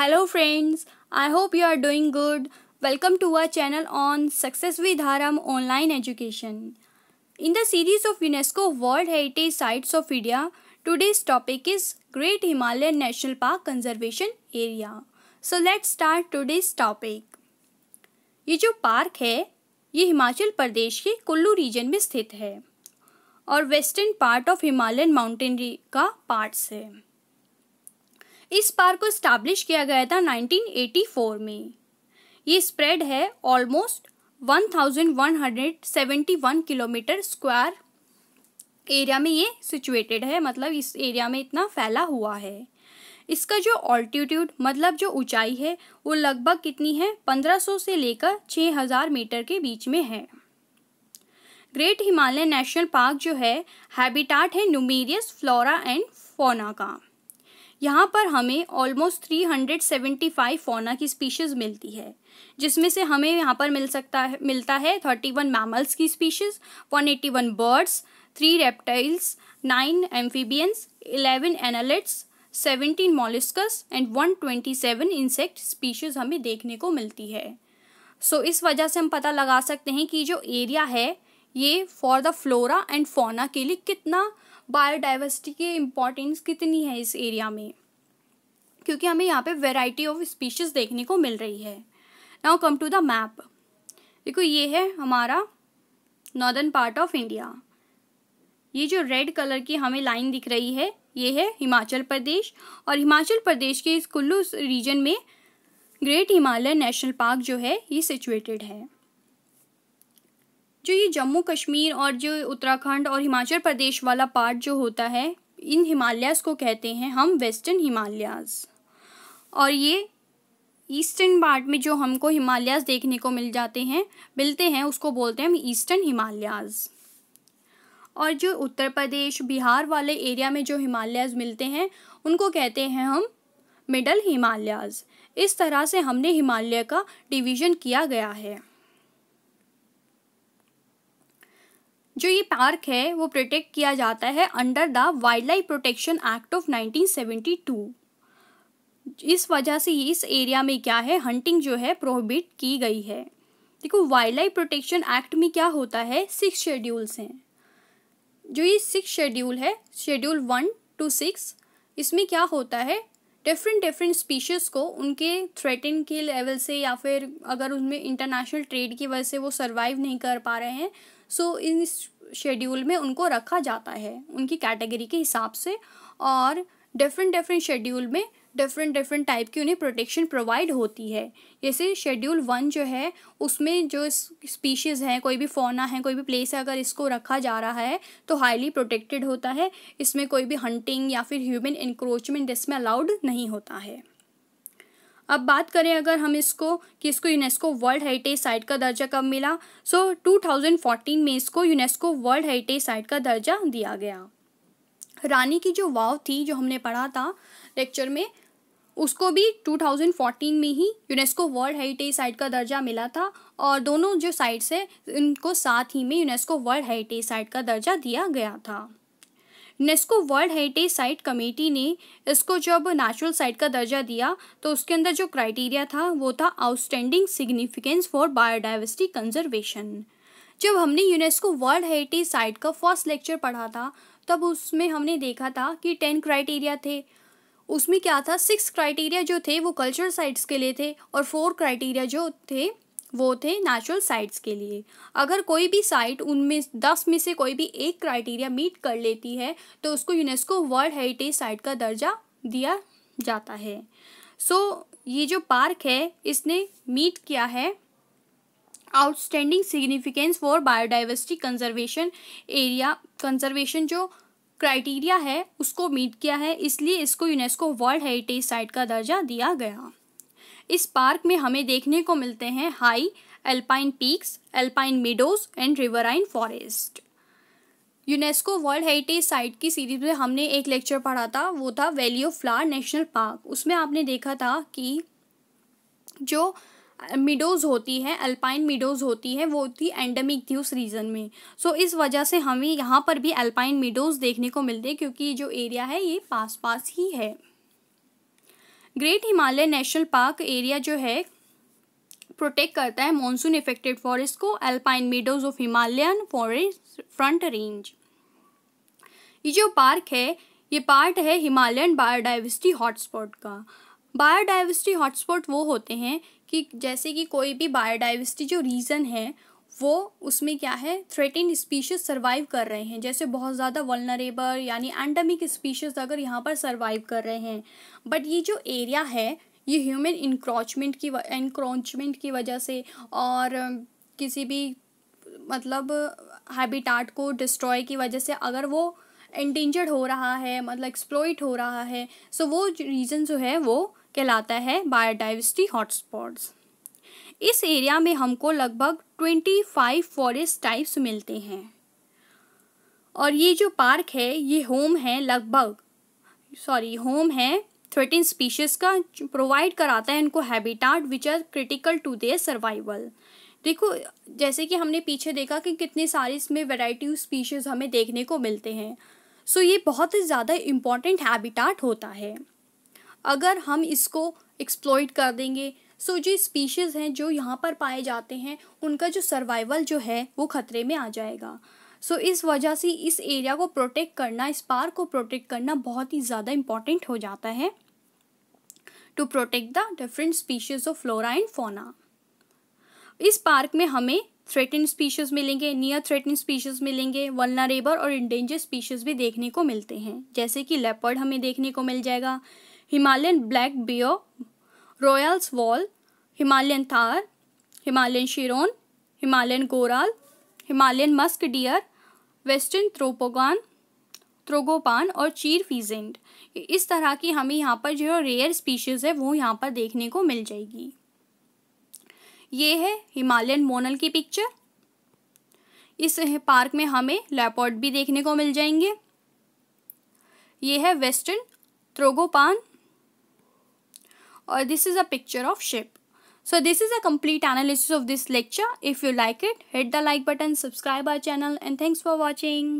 Hello friends I hope you are doing good welcome to our channel on success with हरम online education in the series of UNESCO world heritage sites of India today's topic is great Himalayan national park conservation area so let start today's topic ये जो park है ये हिमाचल प्रदेश के Kullu region में स्थित है और western part of Himalayan mountain range का पार्ट्स है इस पार्क को इस्टेब्लिश किया गया था 1984 में ये स्प्रेड है ऑलमोस्ट 1171 किलोमीटर स्क्वायर एरिया में ये सिचुएटेड है मतलब इस एरिया में इतना फैला हुआ है इसका जो ऑल्टीट्यूड मतलब जो ऊंचाई है वो लगभग कितनी है 1500 से लेकर 6000 मीटर के बीच में है ग्रेट हिमालय नेशनल पार्क जो है हैबिटाट है न्यूमेरियस फ्लोरा एंड फोना का यहाँ पर हमें ऑलमोस्ट 375 फोना की स्पीशीज़ मिलती है जिसमें से हमें यहाँ पर मिल सकता है मिलता है 31 मैमल्स की species 181 birds three reptiles nine amphibians eleven annelids seventeen molluscs and one twenty seven insect species हमें देखने को मिलती है सो so, इस वजह से हम पता लगा सकते हैं कि जो एरिया है ये फॉर द फ्लोरा एंड फोना के लिए कितना बायोडाइवर्सिटी की इम्पोर्टेंस कितनी है इस एरिया में क्योंकि हमें यहाँ पे वेराइटी ऑफ स्पीशीज़ देखने को मिल रही है now come to the map देखो ये है हमारा नॉर्दर्न पार्ट ऑफ इंडिया ये जो रेड कलर की हमें लाइन दिख रही है ये है हिमाचल प्रदेश और हिमाचल प्रदेश के इस कुल्लू रीजन में ग्रेट हिमालय नेशनल पार्क जो है ये सिचुएटेड है जो ये जम्मू कश्मीर और जो उत्तराखंड और हिमाचल प्रदेश वाला पार्ट जो होता है इन हिमालयाज़ को कहते हैं हम वेस्टर्न हिमालयस और ये ईस्टर्न पार्ट में जो हमको हिमालयाज़ देखने को मिल जाते हैं मिलते हैं उसको बोलते हैं हम ईस्टर्न हिमालयस और जो उत्तर प्रदेश बिहार वाले एरिया में जो हिमालयस मिलते हैं उनको कहते हैं हम मिडल हिमालयस इस तरह से हमने हिमालय का डिवीज़न किया गया है जो ये पार्क है वो प्रोटेक्ट किया जाता है under the wildlife protection act of 1972 इस वजह से इस एरिया में क्या है हंटिंग जो है प्रोहिबिट की गई है देखो वाइल्ड लाइफ प्रोटेक्शन एक्ट में क्या होता है सिक्स शेड्यूल्स हैं जो ये सिक्स शेड्यूल है शेड्यूल वन टू सिक्स इसमें क्या होता है डिफरेंट डिफरेंट स्पीशीज़ को उनके थ्रेटन के लेवल से या फिर अगर उनमें इंटरनेशनल ट्रेड की वजह से वो सर्वाइव नहीं कर पा रहे हैं सो इन शेड्यूल में उनको रखा जाता है उनकी कैटेगरी के हिसाब से और डिफरेंट डिफरेंट शेड्यूल में डिफरेंट डिफरेंट टाइप की उन्हें प्रोटेक्शन प्रोवाइड होती है जैसे शेड्यूल वन जो है उसमें जो स्पीशीज़ हैं कोई भी फोना है कोई भी प्लेस है अगर इसको रखा जा रहा है तो हाईली प्रोटेक्टेड होता है इसमें कोई भी हंटिंग या फिर ह्यूमन इंक्रोचमेंट इसमें अलाउड नहीं होता है अब बात करें अगर हम इसको कि इसको यूनेस्को वर्ल्ड हेरिटेज साइट का दर्जा कब मिला सो so, 2014 में इसको यूनेस्को वर्ल्ड हेरिटेज साइट का दर्जा दिया गया रानी की जो वाव थी जो हमने पढ़ा था लेक्चर में उसको भी 2014 में ही यूनेस्को वर्ल्ड हेरिटेज साइट का दर्जा मिला था और दोनों जो साइट्स हैं इनको साथ ही में यूनेस्को वर्ल्ड हेरिटेज साइट का दर्जा दिया गया था UNESCO world heritage site committee ने इसको जब नेचुरल साइट का दर्जा दिया तो उसके अंदर जो क्राइटेरिया था वो था outstanding significance for biodiversity conservation जब हमने यूनेस्को वर्ल्ड हेरिटेज साइट का फर्स्ट लेक्चर पढ़ा था तब उसमें हमने देखा था कि टेन क्राइटेरिया थे उसमें क्या था सिक्स क्राइटेरिया जो थे वो कल्चरल साइट्स के लिए थे और फोर क्राइटेरिया जो थे वो थे नेचुरल साइट्स के लिए अगर कोई भी साइट उनमें दस में से कोई भी एक क्राइटेरिया मीट कर लेती है तो उसको यूनेस्को वर्ल्ड हेरिटेज साइट का दर्जा दिया जाता है सो so, ये जो पार्क है इसने मीट किया है outstanding significance for biodiversity conservation area conservation जो क्राइटेरिया है उसको मीट किया है इसलिए इसको यूनेस्को वर्ल्ड हेरिटेज साइट का दर्जा दिया गया इस पार्क में हमें देखने को मिलते हैं high alpine peaks alpine meadows and riverine forest UNESCO world heritage site की सीरीज में हमने एक लेक्चर पढ़ा था वो था valley of flower national park उसमें आपने देखा था कि जो मिडोज़ होती है अल्पाइन मिडोज़ होती है वो थी एंडमिक थी उस रीज़न में सो so, इस वजह से हमें यहाँ पर भी अल्पाइन मिडोज़ देखने को मिलते हैं क्योंकि ये जो एरिया है ये पास पास ही है great Himalaya national park area जो है प्रोटेक्ट करता है मानसून इफेक्टेड फॉरेस्ट को alpine meadows of Himalayan forest front range ये जो पार्क है ये पार्ट है हिमालयन बायोडाइवर्सिटी हॉटस्पॉट का बायोडाइवर्सिटी हॉटस्पॉट वो होते हैं कि जैसे कि कोई भी बायोडाइवर्सिटी जो रीज़न है वो उसमें क्या है थ्रेटिन स्पीशीज़ सर्वाइव कर रहे हैं जैसे बहुत ज़्यादा वलनरेबल यानी एंडमिक स्पीशीज़ अगर यहाँ पर सर्वाइव कर रहे हैं बट ये जो एरिया है ये ह्यूमन इंक्रोचमेंट की इंक्रोचमेंट की वजह से और किसी भी मतलब हैबिटाट को डिस्ट्रॉय की वजह से अगर वो इंडेंजर्ड हो रहा है मतलब एक्सप्लोइट हो रहा है सो so वो रीज़न जो है वो कहलाता है बायोडाइवर्सिटी हॉटस्पॉट्स इस एरिया में हमको लगभग ट्वेंटी फाइव फॉरेस्ट टाइप्स मिलते हैं और ये जो पार्क है ये होम है लगभग सॉरी होम है थर्टीन स्पीशीज़ का प्रोवाइड कराता है इनको habitat which are critical to their survival देखो जैसे कि हमने पीछे देखा कि कितने सारे इसमें वेराइटी स्पीशीज़ हमें देखने को मिलते हैं सो so, ये बहुत ही ज़्यादा इम्पॉर्टेंट हैबिटाट होता है अगर हम इसको एक्सप्लोइट कर देंगे सो जो स्पीशीज़ हैं जो यहाँ पर पाए जाते हैं उनका जो सर्वाइवल जो है वो ख़तरे में आ जाएगा सो so, इस वजह से इस एरिया को प्रोटेक्ट करना इस पार्क को प्रोटेक्ट करना बहुत ही ज़्यादा इम्पॉर्टेंट हो जाता है to protect the different species of flora and fauna इस पार्क में हमें थ्रेटन स्पीशीज़ मिलेंगे नियर थ्रेटन स्पीशीज़ मिलेंगे वलनारेबर और इंडेंजर स्पीशीज़ भी देखने को मिलते हैं जैसे कि लेपर्ड हमें देखने को मिल जाएगा Himalayan black bear Royle's vole Himalayan tahr Himalayan serow Himalayan goral Himalayan musk deer western tragopan tragopan और चीर फीजेंट इस तरह की हमें यहाँ पर जो रेयर स्पीशीज़ है वो यहाँ पर देखने को मिल जाएगी ये है हिमालयन मोनल की पिक्चर इस पार्क में हमें लैपॉट भी देखने को मिल जाएंगे ये है western tragopan or uh, this is a picture of ship. So this is a complete analysis of this lecture. If you like it, hit the like button, subscribe our channel and thanks for watching.